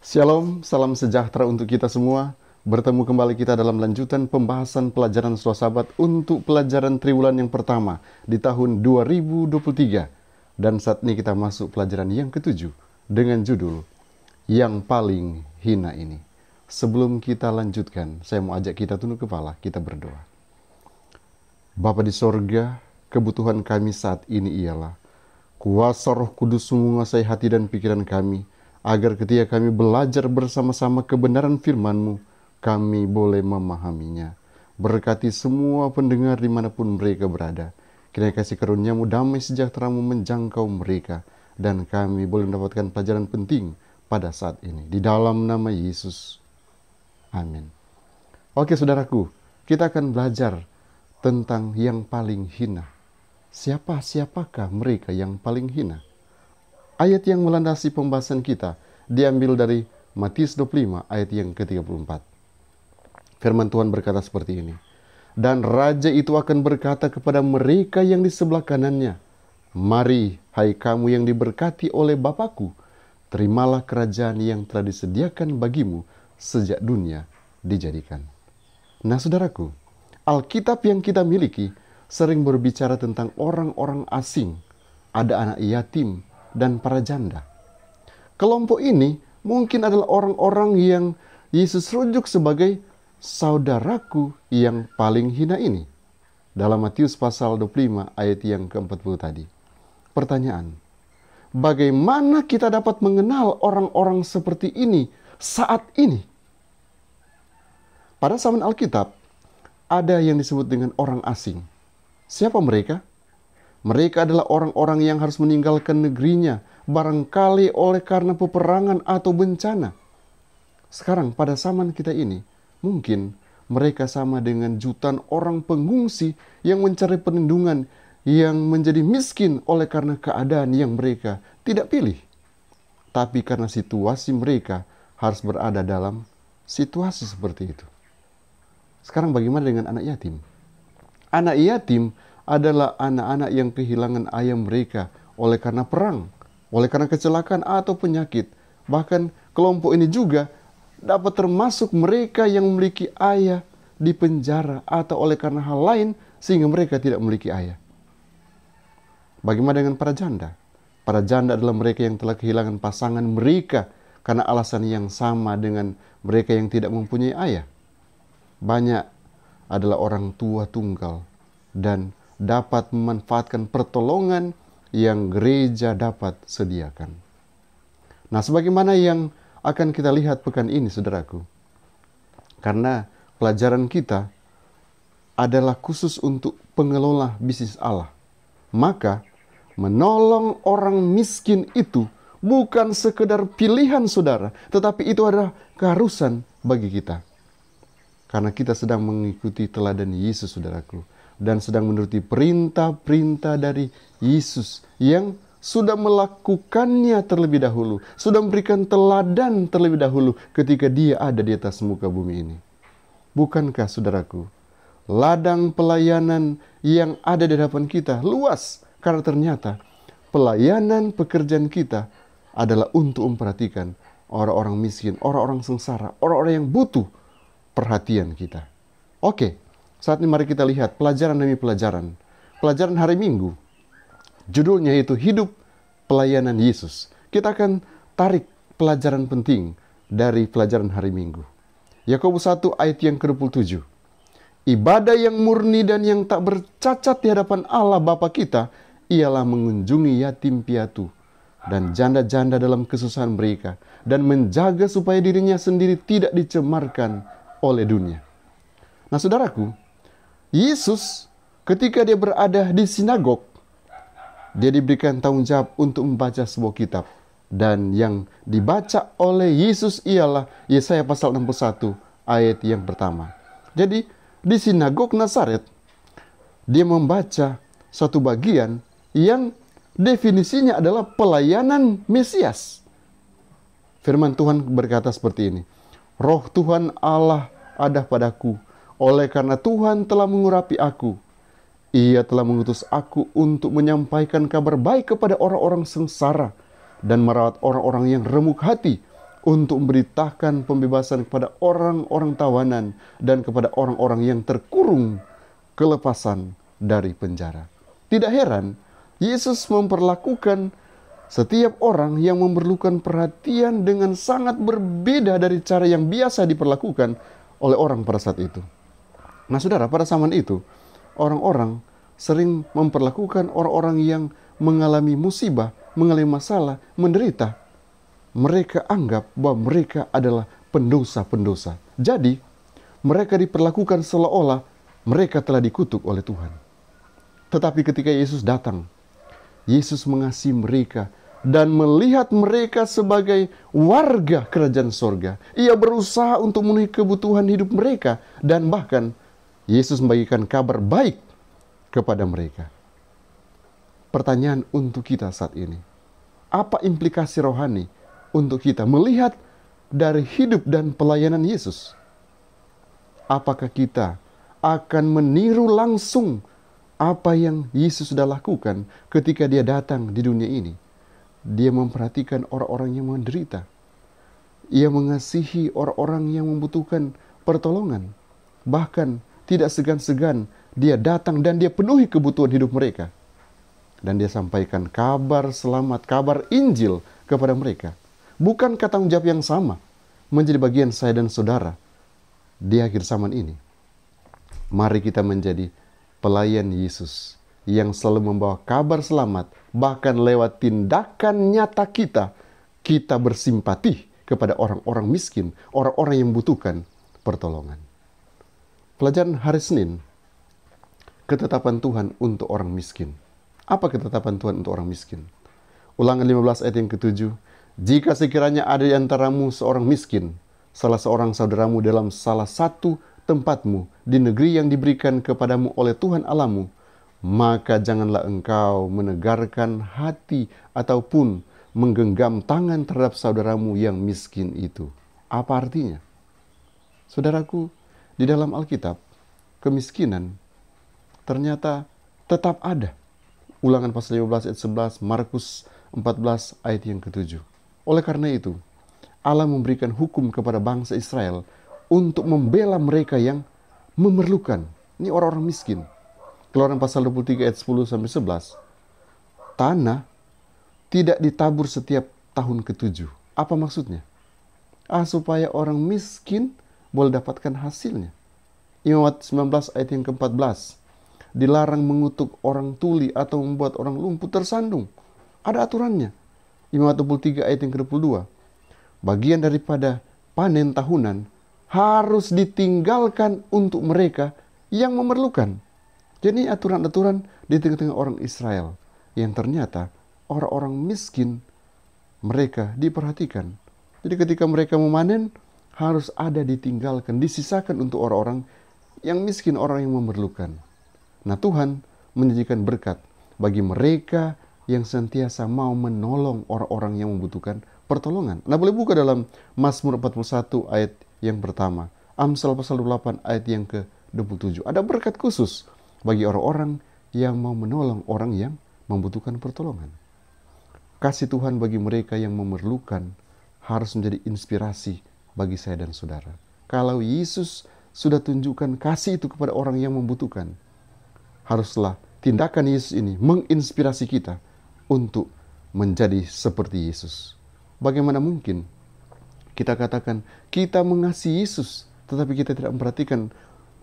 Shalom, salam sejahtera untuk kita semua. Bertemu kembali kita dalam lanjutan pembahasan pelajaran Sahabat untuk pelajaran triwulan yang pertama di tahun 2023. Dan saat ini kita masuk pelajaran yang ketujuh dengan judul Yang Paling Hina Ini. Sebelum kita lanjutkan, saya mau ajak kita tunduk kepala, kita berdoa. Bapa di sorga, kebutuhan kami saat ini ialah kuasa roh kudus menguasai hati dan pikiran kami – agar ketika kami belajar bersama-sama kebenaran firman-Mu, kami boleh memahaminya. Berkati semua pendengar dimanapun mereka berada. Kiranya kasih karuniamu damai sejahtera-Mu menjangkau mereka. Dan kami boleh mendapatkan pelajaran penting pada saat ini. Di dalam nama Yesus. Amin. Oke saudaraku, kita akan belajar tentang yang paling hina. Siapa-siapakah mereka yang paling hina? Ayat yang melandasi pembahasan kita diambil dari Matius 25 ayat yang ke-34. Firman Tuhan berkata seperti ini. Dan raja itu akan berkata kepada mereka yang di sebelah kanannya, "Mari, hai kamu yang diberkati oleh Bapakku, terimalah kerajaan yang telah disediakan bagimu sejak dunia dijadikan." Nah, saudaraku, Alkitab yang kita miliki sering berbicara tentang orang-orang asing. Ada anak yatim, dan para janda. Kelompok ini mungkin adalah orang-orang yang Yesus rujuk sebagai saudaraku yang paling hina ini. Dalam Matius pasal 25 ayat yang ke-40 tadi. Pertanyaan, bagaimana kita dapat mengenal orang-orang seperti ini saat ini? Pada zaman Alkitab, ada yang disebut dengan orang asing. Siapa mereka? Mereka adalah orang-orang yang harus meninggalkan negerinya, barangkali oleh karena peperangan atau bencana. Sekarang pada zaman kita ini, mungkin mereka sama dengan jutaan orang pengungsi yang mencari perlindungan yang menjadi miskin oleh karena keadaan yang mereka tidak pilih. Tapi karena situasi mereka harus berada dalam situasi seperti itu. Sekarang bagaimana dengan anak yatim? Anak yatim adalah anak-anak yang kehilangan ayah mereka oleh karena perang, oleh karena kecelakaan atau penyakit. Bahkan kelompok ini juga dapat termasuk mereka yang memiliki ayah di penjara atau oleh karena hal lain sehingga mereka tidak memiliki ayah. Bagaimana dengan para janda? Para janda adalah mereka yang telah kehilangan pasangan mereka karena alasan yang sama dengan mereka yang tidak mempunyai ayah. Banyak adalah orang tua tunggal dan dapat memanfaatkan pertolongan yang gereja dapat sediakan. Nah, sebagaimana yang akan kita lihat pekan ini, saudaraku, karena pelajaran kita adalah khusus untuk pengelola bisnis Allah, maka menolong orang miskin itu bukan sekedar pilihan saudara, tetapi itu adalah keharusan bagi kita. Karena kita sedang mengikuti teladan Yesus, saudaraku dan sedang menuruti perintah-perintah dari Yesus yang sudah melakukannya terlebih dahulu, sudah memberikan teladan terlebih dahulu ketika dia ada di atas muka bumi ini. Bukankah saudaraku, ladang pelayanan yang ada di hadapan kita luas karena ternyata pelayanan pekerjaan kita adalah untuk memperhatikan orang-orang miskin, orang-orang sengsara, orang-orang yang butuh perhatian kita. Oke, okay. Saat ini mari kita lihat pelajaran demi pelajaran. Pelajaran hari Minggu. Judulnya itu Hidup Pelayanan Yesus. Kita akan tarik pelajaran penting dari pelajaran hari Minggu. Yakobus 1 ayat yang ke-27. Ibadah yang murni dan yang tak bercacat di hadapan Allah Bapa kita ialah mengunjungi yatim piatu dan janda-janda dalam kesusahan mereka dan menjaga supaya dirinya sendiri tidak dicemarkan oleh dunia. Nah, saudaraku, Yesus ketika dia berada di sinagog, dia diberikan tanggung jawab untuk membaca sebuah kitab. Dan yang dibaca oleh Yesus ialah Yesaya pasal 61 ayat yang pertama. Jadi di sinagog Nazaret, dia membaca satu bagian yang definisinya adalah pelayanan Mesias. Firman Tuhan berkata seperti ini, Roh Tuhan Allah ada padaku oleh karena Tuhan telah mengurapi aku, Ia telah mengutus aku untuk menyampaikan kabar baik kepada orang-orang sengsara dan merawat orang-orang yang remuk hati untuk memberitakan pembebasan kepada orang-orang tawanan dan kepada orang-orang yang terkurung kelepasan dari penjara. Tidak heran, Yesus memperlakukan setiap orang yang memerlukan perhatian dengan sangat berbeda dari cara yang biasa diperlakukan oleh orang pada saat itu. Nah, saudara, pada zaman itu, orang-orang sering memperlakukan orang-orang yang mengalami musibah, mengalami masalah, menderita. Mereka anggap bahwa mereka adalah pendosa-pendosa. Jadi, mereka diperlakukan seolah-olah mereka telah dikutuk oleh Tuhan. Tetapi ketika Yesus datang, Yesus mengasihi mereka dan melihat mereka sebagai warga kerajaan sorga. Ia berusaha untuk memenuhi kebutuhan hidup mereka dan bahkan Yesus membagikan kabar baik kepada mereka. Pertanyaan untuk kita saat ini. Apa implikasi rohani untuk kita melihat dari hidup dan pelayanan Yesus? Apakah kita akan meniru langsung apa yang Yesus sudah lakukan ketika dia datang di dunia ini? Dia memperhatikan orang-orang yang menderita. Ia mengasihi orang-orang yang membutuhkan pertolongan. Bahkan tidak segan-segan dia datang dan dia penuhi kebutuhan hidup mereka. Dan dia sampaikan kabar selamat, kabar Injil kepada mereka. Bukan kata jawab yang sama menjadi bagian saya dan saudara di akhir zaman ini? Mari kita menjadi pelayan Yesus yang selalu membawa kabar selamat, bahkan lewat tindakan nyata kita, kita bersimpati kepada orang-orang miskin, orang-orang yang membutuhkan pertolongan. Pelajaran hari Senin. Ketetapan Tuhan untuk orang miskin. Apa ketetapan Tuhan untuk orang miskin? Ulangan 15 ayat yang ketujuh. Jika sekiranya ada di antaramu seorang miskin, salah seorang saudaramu dalam salah satu tempatmu di negeri yang diberikan kepadamu oleh Tuhan Alamu, maka janganlah engkau menegarkan hati ataupun menggenggam tangan terhadap saudaramu yang miskin itu. Apa artinya? Saudaraku, di dalam Alkitab, kemiskinan ternyata tetap ada. Ulangan pasal 15 ayat 11, Markus 14 ayat yang ketujuh. Oleh karena itu, Allah memberikan hukum kepada bangsa Israel untuk membela mereka yang memerlukan. Ini orang-orang miskin. Keluaran pasal 23 ayat 10 sampai 11. Tanah tidak ditabur setiap tahun ketujuh. Apa maksudnya? Ah, supaya orang miskin boleh dapatkan hasilnya. Imamat 19 ayat yang ke-14. Dilarang mengutuk orang tuli atau membuat orang lumpuh tersandung. Ada aturannya. Imamat 23 ayat yang ke-22. Bagian daripada panen tahunan harus ditinggalkan untuk mereka yang memerlukan. Jadi aturan-aturan di tengah-tengah orang Israel yang ternyata orang-orang miskin mereka diperhatikan. Jadi ketika mereka memanen, harus ada ditinggalkan, disisakan untuk orang-orang yang miskin, orang yang memerlukan. Nah, Tuhan menjanjikan berkat bagi mereka yang sentiasa mau menolong orang-orang yang membutuhkan pertolongan. Nah, boleh buka dalam Mazmur 41 ayat yang pertama. Amsal pasal 28 ayat yang ke-27. Ada berkat khusus bagi orang-orang yang mau menolong orang yang membutuhkan pertolongan. Kasih Tuhan bagi mereka yang memerlukan harus menjadi inspirasi bagi saya dan saudara. Kalau Yesus sudah tunjukkan kasih itu kepada orang yang membutuhkan, haruslah tindakan Yesus ini menginspirasi kita untuk menjadi seperti Yesus. Bagaimana mungkin kita katakan kita mengasihi Yesus, tetapi kita tidak memperhatikan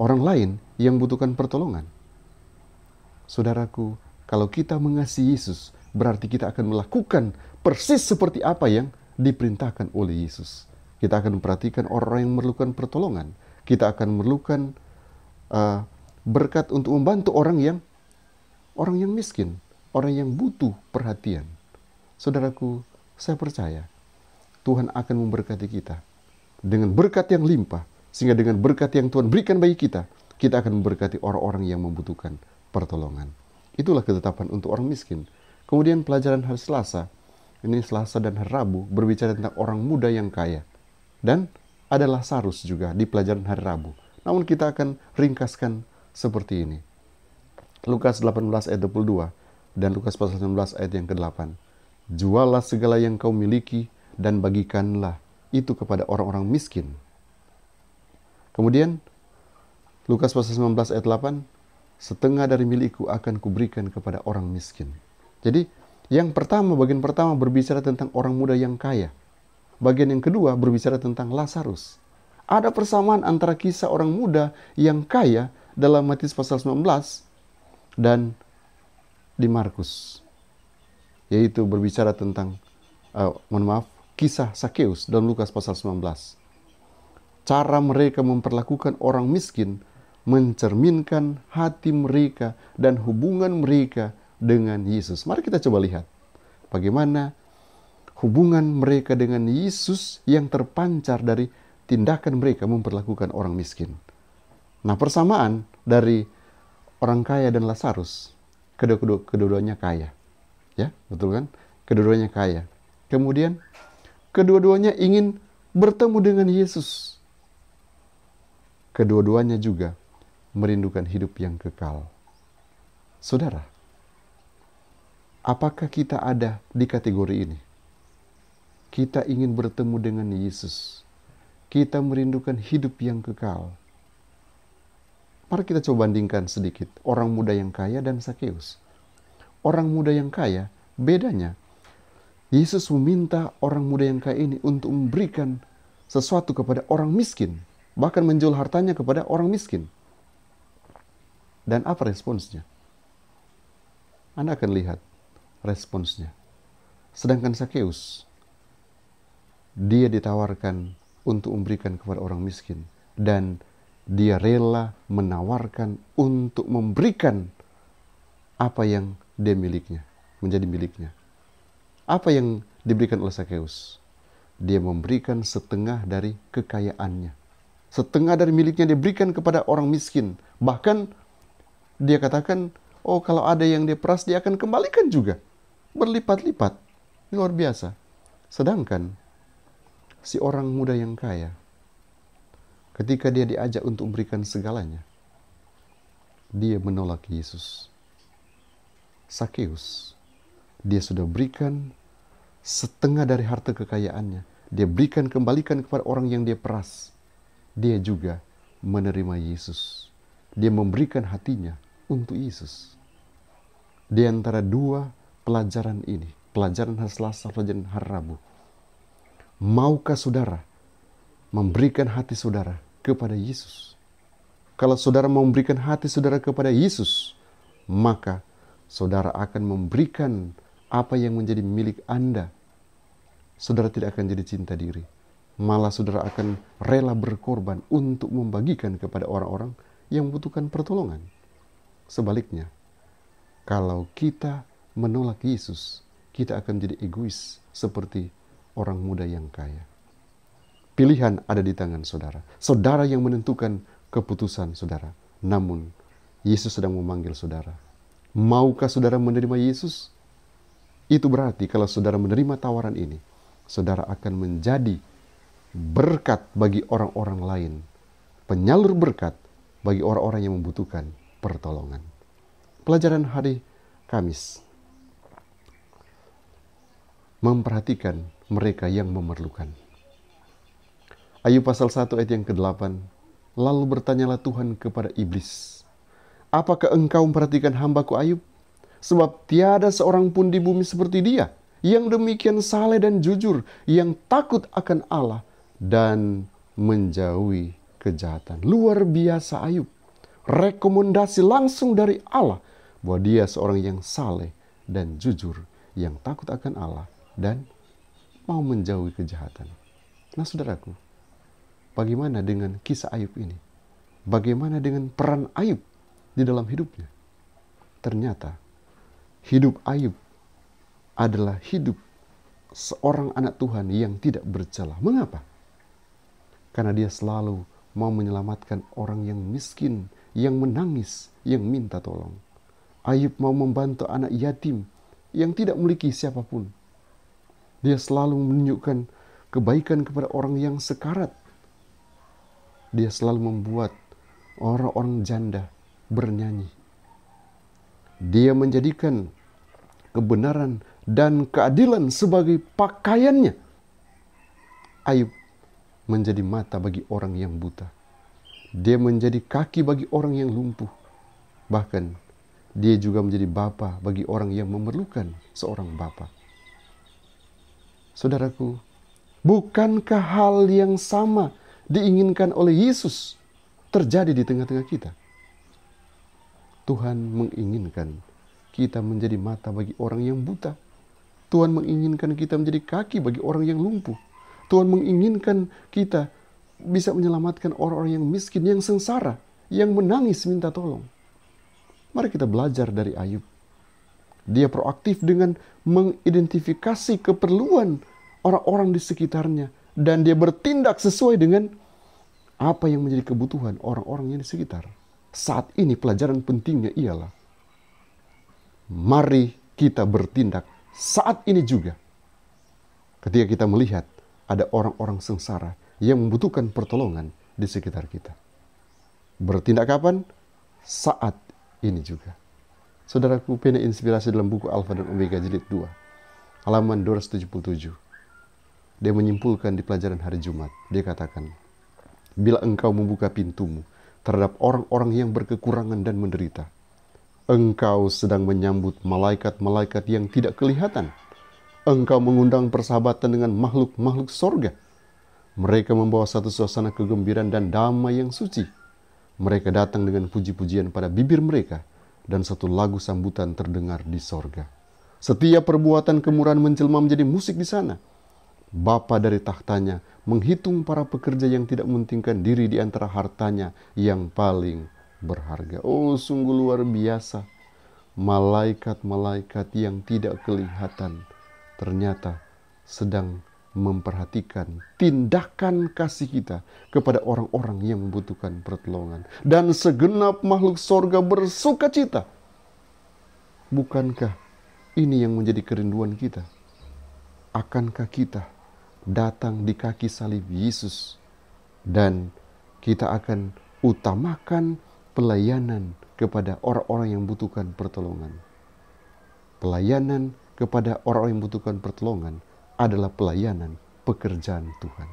orang lain yang butuhkan pertolongan? Saudaraku, kalau kita mengasihi Yesus, berarti kita akan melakukan persis seperti apa yang diperintahkan oleh Yesus. Kita akan memperhatikan orang yang memerlukan pertolongan. Kita akan memerlukan uh, berkat untuk membantu orang yang orang yang miskin, orang yang butuh perhatian. Saudaraku, saya percaya Tuhan akan memberkati kita dengan berkat yang limpah, sehingga dengan berkat yang Tuhan berikan bagi kita, kita akan memberkati orang-orang yang membutuhkan pertolongan. Itulah ketetapan untuk orang miskin. Kemudian pelajaran hari Selasa, ini Selasa dan hari Rabu berbicara tentang orang muda yang kaya dan ada Lazarus juga di pelajaran hari Rabu. Namun kita akan ringkaskan seperti ini. Lukas 18 ayat 22 dan Lukas pasal 19 ayat yang ke-8. Jualah segala yang kau miliki dan bagikanlah itu kepada orang-orang miskin. Kemudian Lukas pasal 19 ayat 8, setengah dari milikku akan kuberikan kepada orang miskin. Jadi yang pertama, bagian pertama berbicara tentang orang muda yang kaya. Bagian yang kedua berbicara tentang Lazarus. Ada persamaan antara kisah orang muda yang kaya dalam Matius pasal 19 dan di Markus. Yaitu berbicara tentang, uh, mohon maaf, kisah Sakeus dan Lukas pasal 19. Cara mereka memperlakukan orang miskin mencerminkan hati mereka dan hubungan mereka dengan Yesus. Mari kita coba lihat bagaimana hubungan mereka dengan Yesus yang terpancar dari tindakan mereka memperlakukan orang miskin. Nah, persamaan dari orang kaya dan Lazarus, kedua-duanya kedua kaya. Ya, betul kan? Kedua-duanya kaya. Kemudian, kedua-duanya ingin bertemu dengan Yesus. Kedua-duanya juga merindukan hidup yang kekal. Saudara, apakah kita ada di kategori ini? Kita ingin bertemu dengan Yesus. Kita merindukan hidup yang kekal. Mari kita coba bandingkan sedikit orang muda yang kaya dan Sakeus. Orang muda yang kaya, bedanya Yesus meminta orang muda yang kaya ini untuk memberikan sesuatu kepada orang miskin, bahkan menjual hartanya kepada orang miskin. Dan apa responsnya? Anda akan lihat responsnya. Sedangkan Sakeus dia ditawarkan untuk memberikan kepada orang miskin dan dia rela menawarkan untuk memberikan apa yang dia miliknya menjadi miliknya apa yang diberikan oleh Sakeus dia memberikan setengah dari kekayaannya setengah dari miliknya dia berikan kepada orang miskin bahkan dia katakan oh kalau ada yang dia peras dia akan kembalikan juga berlipat-lipat luar biasa sedangkan si orang muda yang kaya ketika dia diajak untuk memberikan segalanya, dia menolak Yesus. Sakeus, dia sudah berikan setengah dari harta kekayaannya. Dia berikan kembalikan kepada orang yang dia peras. Dia juga menerima Yesus. Dia memberikan hatinya untuk Yesus. Di antara dua pelajaran ini, pelajaran hari Selasa, pelajaran hari Rabu, Maukah saudara memberikan hati saudara kepada Yesus? Kalau saudara mau memberikan hati saudara kepada Yesus, maka saudara akan memberikan apa yang menjadi milik Anda. Saudara tidak akan jadi cinta diri, malah saudara akan rela berkorban untuk membagikan kepada orang-orang yang membutuhkan pertolongan. Sebaliknya, kalau kita menolak Yesus, kita akan jadi egois seperti orang muda yang kaya. Pilihan ada di tangan saudara. Saudara yang menentukan keputusan saudara. Namun, Yesus sedang memanggil saudara. Maukah saudara menerima Yesus? Itu berarti kalau saudara menerima tawaran ini, saudara akan menjadi berkat bagi orang-orang lain. Penyalur berkat bagi orang-orang yang membutuhkan pertolongan. Pelajaran hari Kamis. Memperhatikan mereka yang memerlukan. Ayub pasal 1 ayat yang ke-8. Lalu bertanyalah Tuhan kepada iblis. Apakah engkau memperhatikan hambaku Ayub? Sebab tiada seorang pun di bumi seperti dia. Yang demikian saleh dan jujur. Yang takut akan Allah. Dan menjauhi kejahatan. Luar biasa Ayub. Rekomendasi langsung dari Allah. Bahwa dia seorang yang saleh dan jujur. Yang takut akan Allah dan mau menjauhi kejahatan. Nah saudaraku, bagaimana dengan kisah Ayub ini? Bagaimana dengan peran Ayub di dalam hidupnya? Ternyata hidup Ayub adalah hidup seorang anak Tuhan yang tidak bercela. Mengapa? Karena dia selalu mau menyelamatkan orang yang miskin, yang menangis, yang minta tolong. Ayub mau membantu anak yatim yang tidak memiliki siapapun. Dia selalu menunjukkan kebaikan kepada orang yang sekarat. Dia selalu membuat orang-orang janda bernyanyi. Dia menjadikan kebenaran dan keadilan sebagai pakaiannya. Ayub menjadi mata bagi orang yang buta. Dia menjadi kaki bagi orang yang lumpuh. Bahkan dia juga menjadi bapa bagi orang yang memerlukan seorang bapak. Saudaraku, bukankah hal yang sama diinginkan oleh Yesus terjadi di tengah-tengah kita? Tuhan menginginkan kita menjadi mata bagi orang yang buta. Tuhan menginginkan kita menjadi kaki bagi orang yang lumpuh. Tuhan menginginkan kita bisa menyelamatkan orang-orang yang miskin, yang sengsara, yang menangis minta tolong. Mari kita belajar dari Ayub. Dia proaktif dengan mengidentifikasi keperluan orang-orang di sekitarnya dan dia bertindak sesuai dengan apa yang menjadi kebutuhan orang-orang yang di sekitar. Saat ini pelajaran pentingnya ialah mari kita bertindak saat ini juga. Ketika kita melihat ada orang-orang sengsara yang membutuhkan pertolongan di sekitar kita. Bertindak kapan? Saat ini juga. Saudaraku pena inspirasi dalam buku Alfa dan Omega jilid 2, halaman 277. Dia menyimpulkan di pelajaran hari Jumat. Dia katakan, Bila engkau membuka pintumu terhadap orang-orang yang berkekurangan dan menderita, engkau sedang menyambut malaikat-malaikat yang tidak kelihatan. Engkau mengundang persahabatan dengan makhluk-makhluk sorga. Mereka membawa satu suasana kegembiraan dan damai yang suci. Mereka datang dengan puji-pujian pada bibir mereka dan satu lagu sambutan terdengar di sorga. Setiap perbuatan kemurahan menjelma menjadi musik di sana. Bapa dari tahtanya menghitung para pekerja yang tidak mementingkan diri di antara hartanya yang paling berharga. Oh, sungguh luar biasa. Malaikat-malaikat yang tidak kelihatan ternyata sedang memperhatikan tindakan kasih kita kepada orang-orang yang membutuhkan pertolongan. Dan segenap makhluk sorga bersuka cita. Bukankah ini yang menjadi kerinduan kita? Akankah kita datang di kaki salib Yesus dan kita akan utamakan pelayanan kepada orang-orang yang membutuhkan pertolongan. Pelayanan kepada orang-orang yang membutuhkan pertolongan adalah pelayanan pekerjaan Tuhan.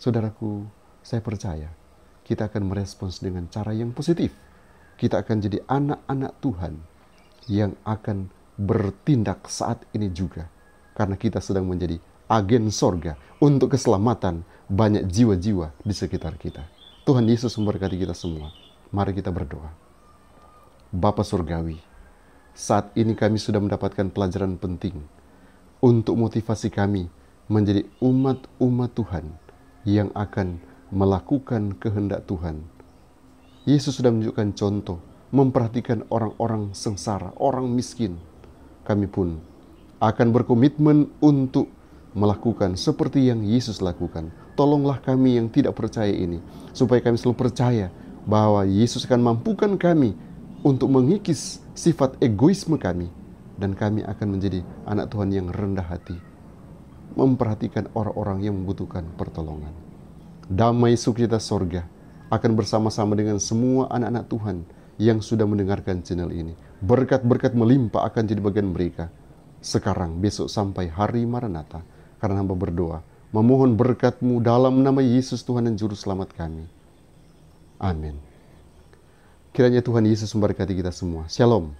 Saudaraku, saya percaya kita akan merespons dengan cara yang positif. Kita akan jadi anak-anak Tuhan yang akan bertindak saat ini juga. Karena kita sedang menjadi agen sorga untuk keselamatan banyak jiwa-jiwa di sekitar kita. Tuhan Yesus memberkati kita semua. Mari kita berdoa. Bapa Surgawi, saat ini kami sudah mendapatkan pelajaran penting untuk motivasi kami menjadi umat-umat Tuhan yang akan melakukan kehendak Tuhan. Yesus sudah menunjukkan contoh, memperhatikan orang-orang sengsara, orang miskin. Kami pun akan berkomitmen untuk melakukan seperti yang Yesus lakukan. Tolonglah kami yang tidak percaya ini, supaya kami selalu percaya bahwa Yesus akan mampukan kami untuk mengikis sifat egoisme kami, dan kami akan menjadi anak Tuhan yang rendah hati, memperhatikan orang-orang yang membutuhkan pertolongan. Damai sukacita sorga akan bersama-sama dengan semua anak-anak Tuhan yang sudah mendengarkan channel ini. Berkat-berkat melimpah akan jadi bagian mereka. Sekarang, besok sampai hari Maranatha, karena hamba berdoa, memohon berkat-Mu dalam nama Yesus Tuhan dan Juru Selamat kami. Amin. Kiranya Tuhan Yesus memberkati kita semua. Shalom.